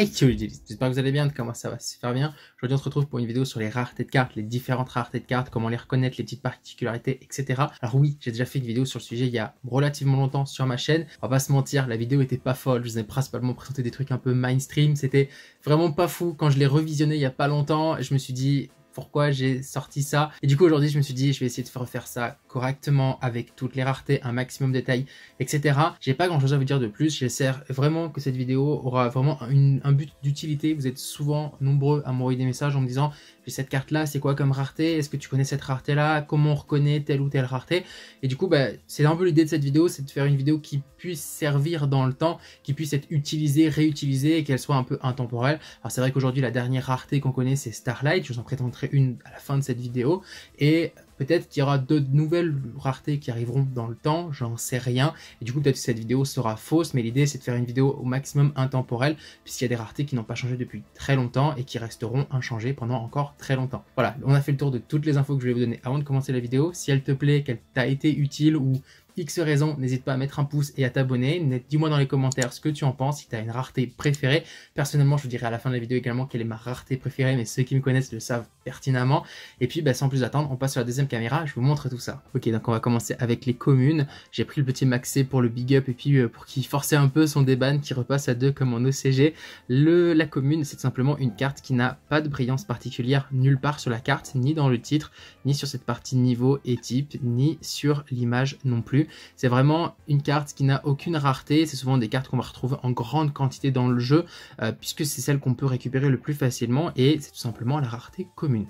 Hey j'espère que vous allez bien, comment ça va super bien. Aujourd'hui on se retrouve pour une vidéo sur les raretés de cartes, les différentes raretés de cartes, comment les reconnaître, les petites particularités, etc. Alors oui, j'ai déjà fait une vidéo sur le sujet il y a relativement longtemps sur ma chaîne. On va pas se mentir, la vidéo était pas folle, je vous ai principalement présenté des trucs un peu mainstream, c'était vraiment pas fou. Quand je l'ai revisionné il y a pas longtemps, je me suis dit pourquoi j'ai sorti ça. Et du coup, aujourd'hui, je me suis dit, je vais essayer de refaire ça correctement avec toutes les raretés, un maximum de détails, etc. J'ai pas grand chose à vous dire de plus. J'espère vraiment que cette vidéo aura vraiment un but d'utilité. Vous êtes souvent nombreux à m'envoyer des messages en me disant, cette carte là, c'est quoi comme rareté Est-ce que tu connais cette rareté là Comment on reconnaît telle ou telle rareté Et du coup, bah, c'est un peu l'idée de cette vidéo, c'est de faire une vidéo qui puisse servir dans le temps, qui puisse être utilisée, réutilisée et qu'elle soit un peu intemporelle. Alors c'est vrai qu'aujourd'hui, la dernière rareté qu'on connaît, c'est Starlight. Je vous en présenterai une à la fin de cette vidéo. Et peut-être qu'il y aura d'autres nouvelles raretés qui arriveront dans le temps, j'en sais rien. Et du coup, peut-être que cette vidéo sera fausse, mais l'idée c'est de faire une vidéo au maximum intemporelle, puisqu'il y a des raretés qui n'ont pas changé depuis très longtemps et qui resteront inchangées pendant encore très longtemps. Voilà, on a fait le tour de toutes les infos que je vais vous donner avant de commencer la vidéo. Si elle te plaît, qu'elle t'a été utile ou X raisons, n'hésite pas à mettre un pouce et à t'abonner. Dis-moi dans les commentaires ce que tu en penses, si tu as une rareté préférée. Personnellement, je vous dirai à la fin de la vidéo également quelle est ma rareté préférée, mais ceux qui me connaissent le savent pertinemment. Et puis, bah, sans plus attendre, on passe sur la deuxième caméra, je vous montre tout ça. Ok, donc on va commencer avec les communes. J'ai pris le petit Maxé pour le big up et puis euh, pour qu'il forçait un peu son déban qui repasse à deux comme en OCG. Le, la commune, c'est simplement une carte qui n'a pas de brillance particulière nulle part sur la carte, ni dans le titre, ni sur cette partie niveau et type, ni sur l'image non plus. C'est vraiment une carte qui n'a aucune rareté. C'est souvent des cartes qu'on va retrouver en grande quantité dans le jeu, euh, puisque c'est celle qu'on peut récupérer le plus facilement, et c'est tout simplement la rareté commune.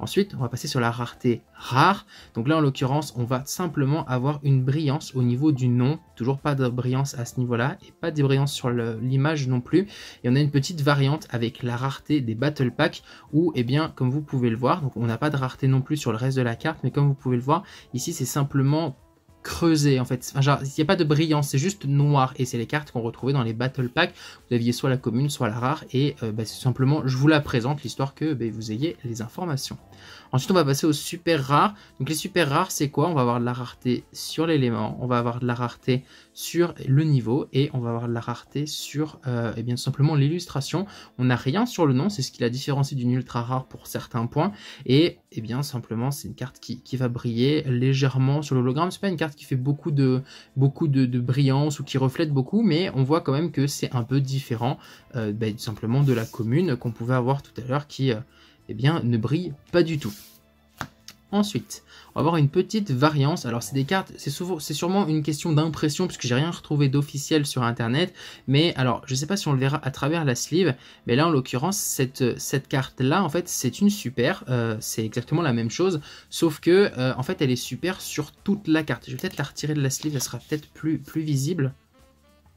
Ensuite, on va passer sur la rareté rare. Donc là, en l'occurrence, on va simplement avoir une brillance au niveau du nom. Toujours pas de brillance à ce niveau-là et pas de brillance sur l'image non plus. Et on a une petite variante avec la rareté des Battle Packs où, eh bien, comme vous pouvez le voir, donc on n'a pas de rareté non plus sur le reste de la carte, mais comme vous pouvez le voir, ici, c'est simplement creusé en fait. il n'y a pas de brillant c'est juste noir. Et c'est les cartes qu'on retrouvait dans les Battle Packs. Vous aviez soit la commune, soit la rare. Et euh, bah, simplement, je vous la présente, l'histoire que bah, vous ayez les informations. Ensuite, on va passer aux super rares. Donc les super rares, c'est quoi On va avoir de la rareté sur l'élément, on va avoir de la rareté sur le niveau et on va avoir la rareté sur et euh, eh bien simplement l'illustration. On n'a rien sur le nom, c'est ce qui la différencie d'une ultra rare pour certains points et eh bien simplement c'est une carte qui, va briller légèrement sur l'hologramme. C'est pas une carte qui fait beaucoup de beaucoup de, brillance ou qui reflète beaucoup, mais on voit quand même que c'est un peu différent euh, ben, simplement de la commune qu'on pouvait avoir tout à l'heure qui euh, eh bien, ne brille pas du tout. Ensuite, on va avoir une petite variance. Alors c'est des cartes, c'est sûrement une question d'impression puisque j'ai rien retrouvé d'officiel sur internet. Mais alors je sais pas si on le verra à travers la sleeve, mais là en l'occurrence cette, cette carte là en fait c'est une super, euh, c'est exactement la même chose, sauf que euh, en fait elle est super sur toute la carte. Je vais peut-être la retirer de la sleeve, elle sera peut-être plus, plus visible.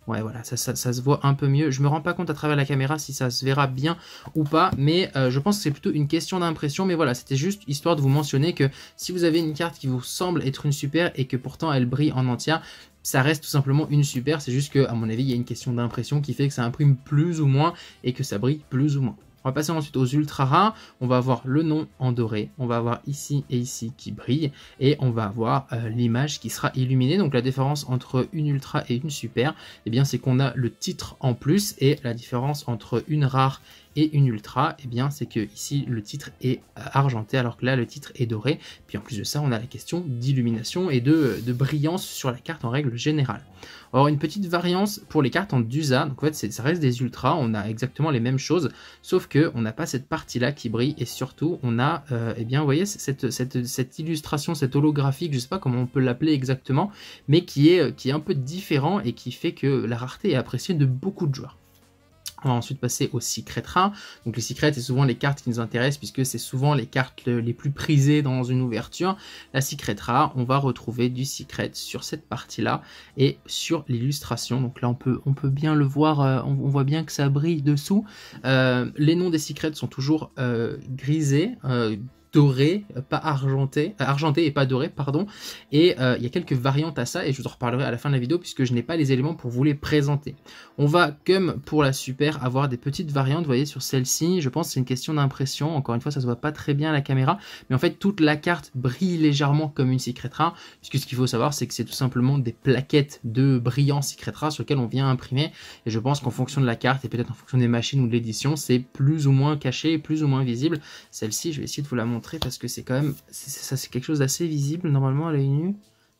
Ouais, voilà, ça, ça, se voit un peu mieux. Je me rends pas compte à travers la caméra si ça se verra bien ou pas, mais euh, je pense que c'est plutôt une question d'impression. Mais voilà, c'était juste histoire de vous mentionner que si vous avez une carte qui vous semble être une super et que pourtant elle brille en entière, ça reste tout simplement une super. C'est juste que, à mon avis, il y a une question d'impression qui fait que ça imprime plus ou moins et que ça brille plus ou moins. On va passer ensuite aux ultra rares. On va avoir le nom en doré. On va avoir ici et ici qui brille. Et on va avoir euh, l'image qui sera illuminée. Donc la différence entre une ultra et une super, eh bien c'est qu'on a le titre en plus. Et la différence entre une rare et et une ultra, eh bien c'est que ici le titre est euh, argenté alors que là le titre est doré. Puis en plus de ça, on a la question d'illumination et de, euh, brillance sur la carte en règle générale. Or une petite variance pour les cartes en Dusa, donc en fait ça reste des ultras, on a exactement les mêmes choses, sauf que on n'a pas cette partie là qui brille et surtout on a, euh, eh bien vous voyez cette, illustration, cette holographique, je ne sais pas comment on peut l'appeler exactement, mais qui est, qui est un peu différent et qui fait que la rareté est appréciée de beaucoup de joueurs. On va ensuite passer au secret Donc le secret c'est souvent les cartes qui nous intéressent puisque c'est souvent les cartes les plus prisées dans une ouverture. La secret on va retrouver du secret sur cette partie-là et sur l'illustration. Donc là, on peut, on peut bien le voir, euh, on, voit bien que ça brille dessous. Euh, les noms des secrets sont toujours euh, grisés doré, euh, pas argenté, euh, argenté et pas doré, pardon. Et euh, il y a quelques variantes à ça et je vous en reparlerai à la fin de la vidéo puisque je n'ai pas les éléments pour vous les présenter. On va, comme pour la super, avoir des petites variantes, vous voyez, sur celle-ci. Je pense que c'est une question d'impression. Encore une fois, ça se voit pas très bien à la caméra. Mais en fait, toute la carte brille légèrement comme une Secretra, puisque ce qu'il faut savoir, c'est que c'est tout simplement des plaquettes de brillants Secretra sur lesquelles on vient imprimer. Et je pense qu'en fonction de la carte et peut-être en fonction des machines ou de l'édition, c'est plus ou moins caché, plus ou moins visible. Celle-ci, je vais essayer de vous la montrer parce que c'est quand même, ça c'est quelque chose d'assez visible normalement à l'œil nu.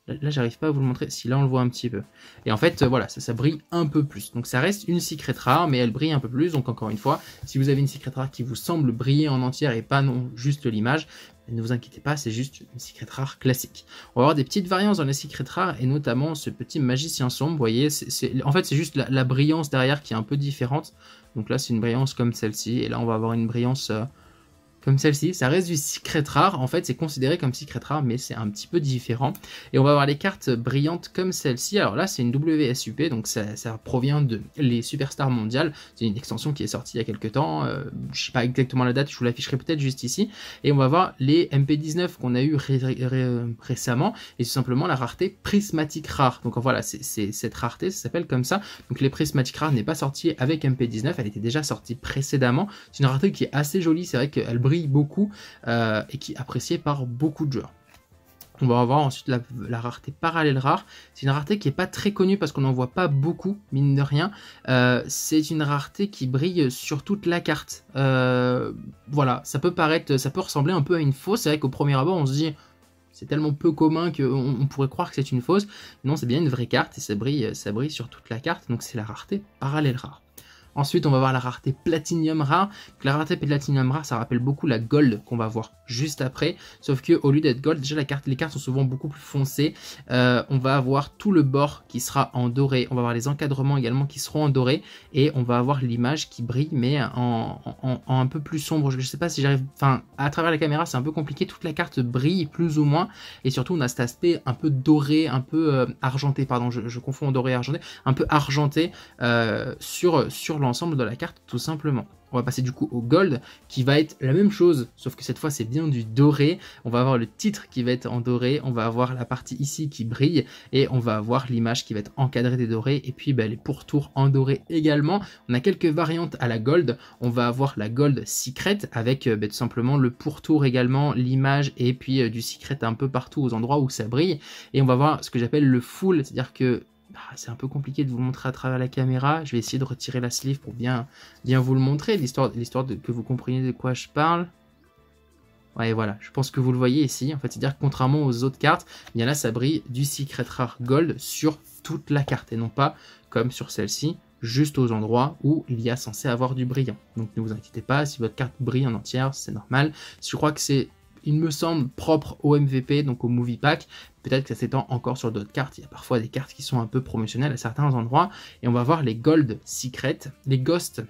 Là, j'arrive pas à vous le montrer. Si là, on le voit un petit peu. Et en fait, euh, voilà, ça, ça, brille un peu plus. Donc, ça reste une secret rare, mais elle brille un peu plus. Donc, encore une fois, si vous avez une secret rare qui vous semble briller en entière et pas non juste l'image, ne vous inquiétez pas, c'est juste une secret rare classique. On va avoir des petites variantes dans les secret rares et notamment ce petit magicien sombre. Vous voyez, c'est en fait, c'est juste la, brillance derrière qui est un peu différente. Donc là, c'est une brillance comme celle-ci. Et là, on va avoir une brillance. Euh, comme celle-ci. Ça reste du secret rare. En fait, c'est considéré comme secret rare, mais c'est un petit peu différent. Et on va avoir les cartes brillantes comme celle-ci. Alors là, c'est une WSUP, donc ça, provient de les Superstars Mondiales. C'est une extension qui est sortie il y a quelques temps. je euh, je sais pas exactement la date, je vous l'afficherai peut-être juste ici. Et on va voir les MP19 qu'on a eu récemment. Et tout simplement la rareté prismatique rare. Donc voilà, c'est cette rareté, ça s'appelle comme ça. Donc les Prismatic rares n'est pas sorti avec MP19, elle était déjà sortie précédemment. C'est une rareté qui est assez jolie, c'est vrai qu'elle brille beaucoup euh, et qui est apprécié par beaucoup de joueurs. On va avoir ensuite la, rareté parallèle rare. C'est une rareté qui n'est pas très connue parce qu'on n'en voit pas beaucoup, mine de rien. Euh, c'est une rareté qui brille sur toute la carte. Euh, voilà, ça peut paraître, ça peut ressembler un peu à une fausse. C'est vrai qu'au premier abord, on se dit, c'est tellement peu commun qu'on on pourrait croire que c'est une fausse. Non, c'est bien une vraie carte et ça brille, ça brille sur toute la carte. Donc c'est la rareté parallèle rare. Ensuite, on va voir la rareté Platinum Rare. la rareté Platinum Rare, ça rappelle beaucoup la Gold qu'on va voir juste après. Sauf que au lieu d'être Gold, déjà les cartes sont souvent beaucoup plus foncées. Euh, on va avoir tout le bord qui sera en doré. On va avoir les encadrements également qui seront en doré. Et on va avoir l'image qui brille, mais en, un peu plus sombre. Je ne sais pas si j'arrive... Enfin, à travers la caméra, c'est un peu compliqué. Toute la carte brille plus ou moins. Et surtout, on a cet aspect un peu doré, un peu euh, argenté. Pardon, je, confonds confonds doré et argenté. Un peu argenté euh, sur, sur l'ensemble de la carte tout simplement. On va passer du coup au gold qui va être la même chose, sauf que cette fois c'est bien du doré. On va avoir le titre qui va être en doré, on va avoir la partie ici qui brille et on va avoir l'image qui va être encadrée des dorés et puis bah, les pourtours en doré également. On a quelques variantes à la gold. On va avoir la gold secret avec euh, bah, tout simplement le pourtour également, l'image et puis euh, du secret un peu partout aux endroits où ça brille. Et on va voir ce que j'appelle le full, c'est-à-dire que bah, c'est un peu compliqué de vous montrer à travers la caméra. Je vais essayer de retirer la sleeve pour bien, bien vous le montrer, l'histoire que vous compreniez de quoi je parle. Ouais, voilà, je pense que vous le voyez ici. En fait, c'est-à-dire contrairement aux autres cartes, bien là, ça brille du Secret Rare Gold sur toute la carte et non pas comme sur celle-ci, juste aux endroits où il y a censé avoir du brillant. Donc ne vous inquiétez pas, si votre carte brille en entière, c'est normal. je crois que c'est il me semble, propre au MVP, donc au Movie Pack. Peut-être que ça s'étend encore sur d'autres cartes. Il y a parfois des cartes qui sont un peu promotionnelles à certains endroits. Et on va voir les Gold Secret, les Ghost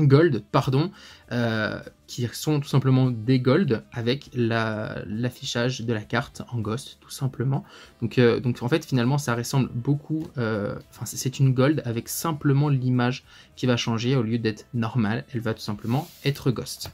Gold, pardon, euh, qui sont tout simplement des Gold avec l'affichage de la carte en Ghost, tout simplement. Donc, euh, donc en fait, finalement, ça ressemble beaucoup. Euh, enfin, c'est une Gold avec simplement l'image qui va changer au lieu d'être normale. Elle va tout simplement être Ghost.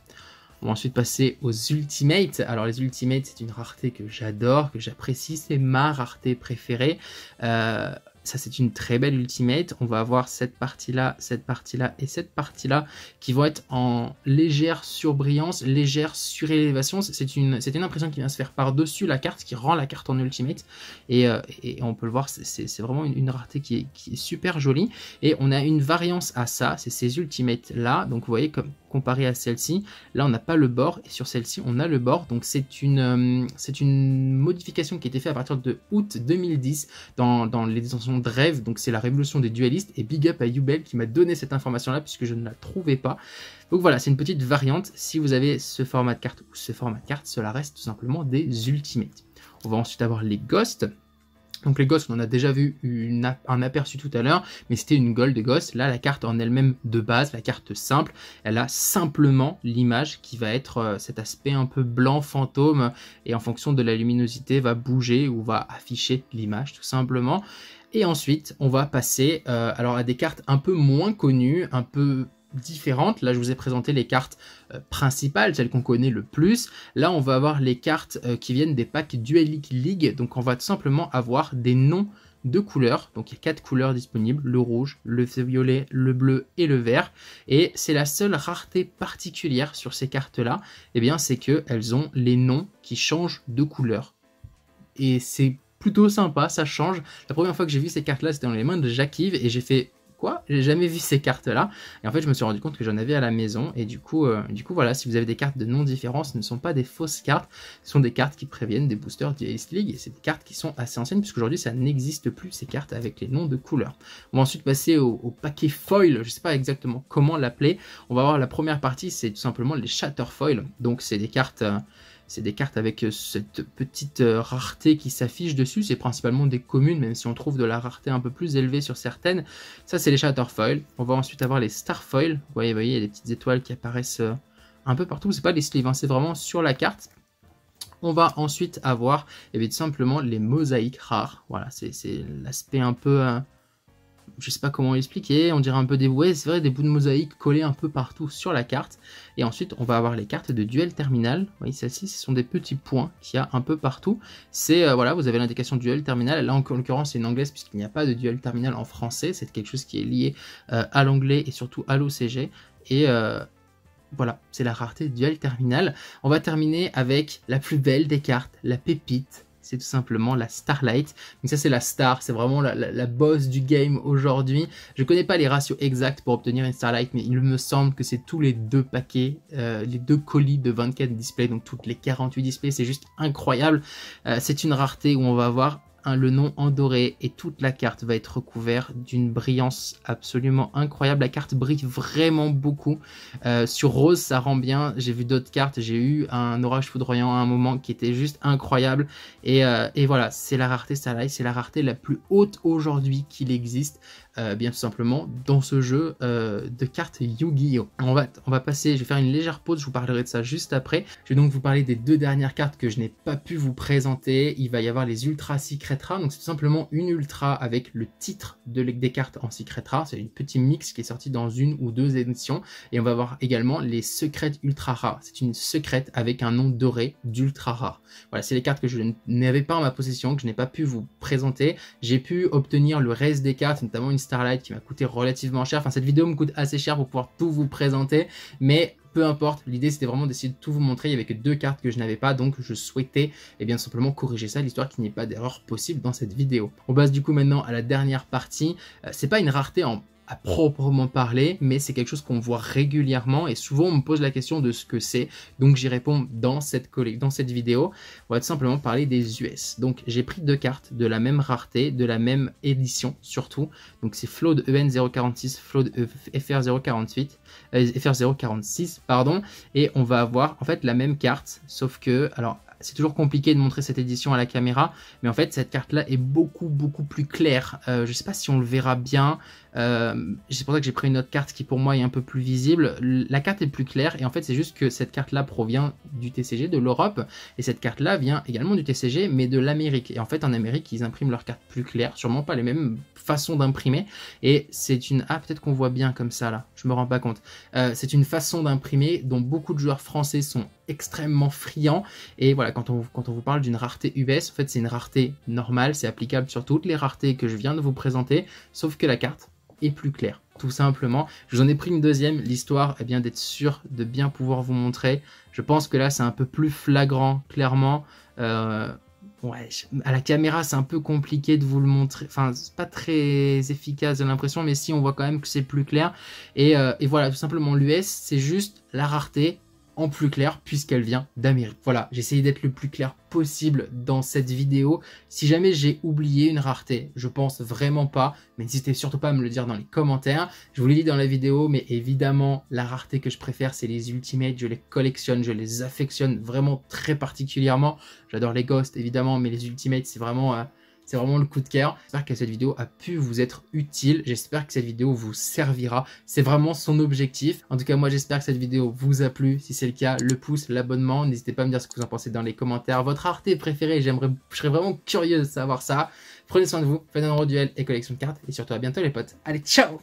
On va ensuite passer aux Ultimates. Alors les Ultimates, c'est une rareté que j'adore, que j'apprécie, c'est ma rareté préférée. Euh, ça, c'est une très belle ultimate. On va avoir cette partie-là, cette partie-là et cette partie-là qui vont être en légère surbrillance, légère surélévation. C'est une, une impression qui vient se faire par-dessus la carte, qui rend la carte en ultimate. Et, euh, on peut le voir, c'est vraiment une, rareté qui est, super jolie. Et on a une variance à ça, c'est ces ultimates-là. Donc vous voyez, comme comparé à celle-ci, là on n'a pas le bord. Et sur celle-ci, on a le bord. Donc c'est une, euh, une modification qui a été faite à partir de août 2010 dans, dans les détentions donc c'est la révolution des dualistes, et big up à Youbel qui m'a donné cette information-là puisque je ne la trouvais pas. Donc voilà, c'est une petite variante. Si vous avez ce format de carte ou ce format de carte, cela reste tout simplement des ultimates. On va ensuite avoir les ghosts. Donc les ghosts, on en a déjà vu une, un aperçu tout à l'heure, mais c'était une gold ghost. Là, la carte en elle-même de base, la carte simple, elle a simplement l'image qui va être euh, cet aspect un peu blanc fantôme et en fonction de la luminosité va bouger ou va afficher l'image tout simplement. Et ensuite, on va passer euh, alors à des cartes un peu moins connues, un peu différentes. Là, je vous ai présenté les cartes euh, principales, celles qu'on connaît le plus. Là, on va avoir les cartes euh, qui viennent des packs Duelic League. Donc, on va tout simplement avoir des noms de couleurs. Donc, il y a quatre couleurs disponibles, le rouge, le violet, le bleu et le vert. Et c'est la seule rareté particulière sur ces cartes-là, eh bien, c'est qu'elles ont les noms qui changent de couleur. Et c'est plutôt sympa, ça change. La première fois que j'ai vu ces cartes-là, c'était dans les mains de Jacquive et j'ai fait quoi J'ai jamais vu ces cartes-là. Et en fait, je me suis rendu compte que j'en avais à la maison. Et du coup, euh, du coup, voilà, si vous avez des cartes de non-différence, ce ne sont pas des fausses cartes. Ce sont des cartes qui préviennent des boosters Dice League. Et c'est des cartes qui sont assez anciennes, puisqu'aujourd'hui, ça n'existe plus, ces cartes avec les noms de couleurs. On va ensuite passer au, paquet foil. Je ne sais pas exactement comment l'appeler. On va voir la première partie, c'est tout simplement les shatter foil. Donc, c'est des cartes... Euh, c'est des cartes avec euh, cette petite euh, rareté qui s'affiche dessus. C'est principalement des communes, même si on trouve de la rareté un peu plus élevée sur certaines. Ça, c'est les Foils. On va ensuite avoir les star Vous voyez, vous voyez, il y a des petites étoiles qui apparaissent euh, un peu partout. C'est pas des sleeves, hein, c'est vraiment sur la carte. On va ensuite avoir, et eh simplement les mosaïques rares. Voilà, c'est l'aspect un peu je sais pas comment expliquer, on dirait un peu des c'est vrai, des bouts de mosaïque collés un peu partout sur la carte. Et ensuite, on va avoir les cartes de duel terminal. Vous voyez, celles-ci, ce sont des petits points qu'il y a un peu partout. C'est, euh, voilà, vous avez l'indication duel terminal. Là, en, l'occurrence, c'est une anglaise puisqu'il n'y a pas de duel terminal en français. C'est quelque chose qui est lié euh, à l'anglais et surtout à l'OCG. Et euh, voilà, c'est la rareté du duel terminal. On va terminer avec la plus belle des cartes, la pépite c'est tout simplement la Starlight. Donc ça c'est la star, c'est vraiment la, boss du game aujourd'hui. Je connais pas les ratios exacts pour obtenir une Starlight, mais il me semble que c'est tous les deux paquets, euh, les deux colis de 24 displays, donc toutes les 48 displays, c'est juste incroyable. Euh, c'est une rareté où on va avoir un hein, le nom en doré et toute la carte va être recouverte d'une brillance absolument incroyable. La carte brille vraiment beaucoup. Euh, sur rose, ça rend bien. J'ai vu d'autres cartes. J'ai eu un orage foudroyant à un moment qui était juste incroyable. Et, euh, et voilà, c'est la rareté Starlight. C'est la rareté la plus haute aujourd'hui qu'il existe. Euh, bien tout simplement dans ce jeu euh, de cartes Yu-Gi-Oh. On va, on va passer, je vais faire une légère pause, je vous parlerai de ça juste après. Je vais donc vous parler des deux dernières cartes que je n'ai pas pu vous présenter. Il va y avoir les Ultra Secret Rare, donc c'est tout simplement une Ultra avec le titre de, des cartes en Secret Rare. C'est une petite mix qui est sortie dans une ou deux éditions. Et on va voir également les Secrets Ultra Rare. C'est une secrète avec un nom doré d'Ultra Rare. Voilà, c'est les cartes que je n'avais pas en ma possession, que je n'ai pas pu vous présenter. J'ai pu obtenir le reste des cartes, notamment une Starlight qui m'a coûté relativement cher. Enfin, cette vidéo me coûte assez cher pour pouvoir tout vous présenter, mais peu importe, l'idée c'était vraiment d'essayer de tout vous montrer, il n'y avait que deux cartes que je n'avais pas, donc je souhaitais et eh bien simplement corriger ça, l'histoire qu'il n'y ait pas d'erreur possible dans cette vidéo. On passe du coup maintenant à la dernière partie, euh, c'est pas une rareté en à proprement parler, mais c'est quelque chose qu'on voit régulièrement et souvent on me pose la question de ce que c'est. Donc j'y réponds dans cette, dans cette vidéo. On va tout simplement parler des US. Donc j'ai pris deux cartes de la même rareté, de la même édition surtout. Donc c'est Flood EN046, Flood FR048, e FR046, euh, pardon. Et on va avoir en fait la même carte, sauf que, alors c'est toujours compliqué de montrer cette édition à la caméra, mais en fait cette carte-là est beaucoup beaucoup plus claire. Je euh, je sais pas si on le verra bien. Euh, c'est pour ça que j'ai pris une autre carte qui pour moi est un peu plus visible. La carte est plus claire et en fait c'est juste que cette carte-là provient du TCG de l'Europe et cette carte-là vient également du TCG mais de l'Amérique. Et en fait en Amérique ils impriment leurs cartes plus claires, sûrement pas les mêmes façons d'imprimer. Et c'est une ah peut-être qu'on voit bien comme ça là, je me rends pas compte. Euh, c'est une façon d'imprimer dont beaucoup de joueurs français sont extrêmement friand Et voilà, quand on, quand on vous parle d'une rareté US, en fait, c'est une rareté normale, c'est applicable sur toutes les raretés que je viens de vous présenter, sauf que la carte est plus claire, tout simplement. je vous en ai pris une deuxième, l'histoire, est eh bien, d'être sûr de bien pouvoir vous montrer. Je pense que là, c'est un peu plus flagrant, clairement. Euh, ouais, à la caméra, c'est un peu compliqué de vous le montrer. Enfin, c'est pas très efficace, j'ai l'impression, mais si, on voit quand même que c'est plus clair. Et, euh, et voilà, tout simplement, l'US, c'est juste la rareté en plus clair puisqu'elle vient d'Amérique. Voilà, j'ai essayé d'être le plus clair possible dans cette vidéo. Si jamais j'ai oublié une rareté, je pense vraiment pas, mais n'hésitez surtout pas à me le dire dans les commentaires. Je vous l'ai dit dans la vidéo, mais évidemment, la rareté que je préfère, c'est les Ultimates. Je les collectionne, je les affectionne vraiment très particulièrement. J'adore les Ghosts, évidemment, mais les Ultimates, c'est vraiment... Euh, c'est vraiment le coup de cœur. J'espère que cette vidéo a pu vous être utile. J'espère que cette vidéo vous servira. C'est vraiment son objectif. En tout cas, moi, j'espère que cette vidéo vous a plu. Si c'est le cas, le pouce, l'abonnement. N'hésitez pas à me dire ce que vous en pensez dans les commentaires. Votre Arte préféré, j'aimerais, je serais vraiment curieux de savoir ça. Prenez soin de vous, faites un gros duel et collection de cartes. Et surtout, à bientôt les potes. Allez, ciao